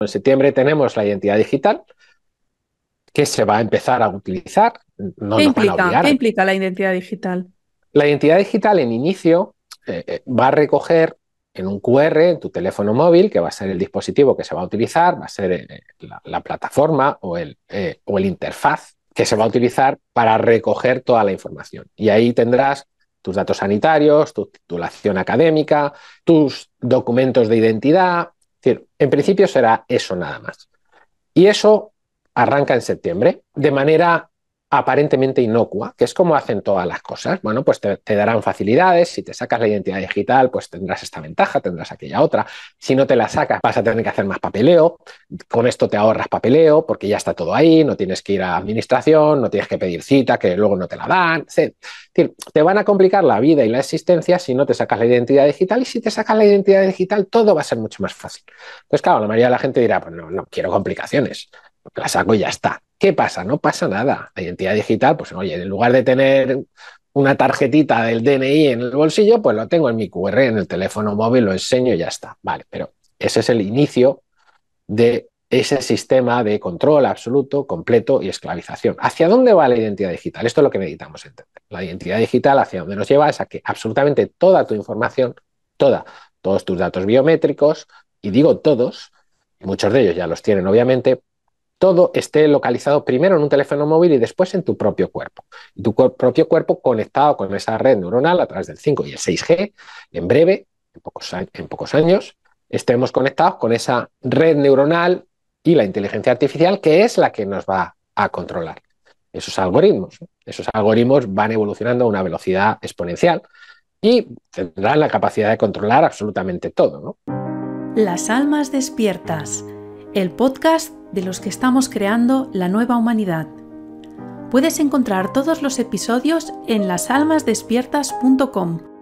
En septiembre tenemos la identidad digital, que se va a empezar a utilizar. No ¿Qué, ¿eh? implica, la identidad digital? La identidad digital en inicio eh, eh, va a recoger en un QR, en tu teléfono móvil, que va a ser el dispositivo que se va a utilizar, va a ser la, plataforma o el, o el interfaz que se va a utilizar para recoger toda la información. Y ahí tendrás tus datos sanitarios, tu titulación académica, tus documentos de identidad, decir, en principio será eso nada más. Y eso arranca en septiembre, de manera aparentemente inocua, que es como hacen todas las cosas. Bueno, pues te, darán facilidades, si te sacas la identidad digital, pues tendrás esta ventaja, tendrás aquella otra. Si no te la sacas, vas a tener que hacer más papeleo. Con esto te ahorras papeleo porque ya está todo ahí, no tienes que ir a administración, no tienes que pedir cita, que luego no te la dan. te van a complicar la vida y la existencia si no te sacas la identidad digital y si te sacas la identidad digital todo va a ser mucho más fácil. Entonces, claro, la mayoría de la gente dirá, pues no, no quiero complicaciones la saco y ya está. ¿Qué pasa? No pasa nada. La identidad digital, pues oye, en lugar de tener una tarjetita del DNI en el bolsillo, pues lo tengo en mi QR, en el teléfono móvil, lo enseño y ya está. Vale, pero ese es el inicio de ese sistema de control absoluto, completo y esclavización. ¿Hacia dónde va la identidad digital? Esto es lo que necesitamos entender. La identidad digital hacia dónde nos lleva es a que absolutamente toda tu información, toda, todos tus datos biométricos, y digo todos, muchos de ellos ya los tienen obviamente, todo esté localizado primero en un teléfono móvil y después en tu propio cuerpo. tu propio cuerpo conectado con esa red neuronal a través del 5 y el 6G, en breve, en pocos, años, estemos conectados con esa red neuronal y la inteligencia artificial que es la que nos va a controlar esos algoritmos. Esos algoritmos van evolucionando a una velocidad exponencial y tendrán la capacidad de controlar absolutamente todo. Las almas despiertas, el podcast de los que estamos creando la nueva humanidad. Puedes encontrar todos los episodios en lasalmasdespiertas.com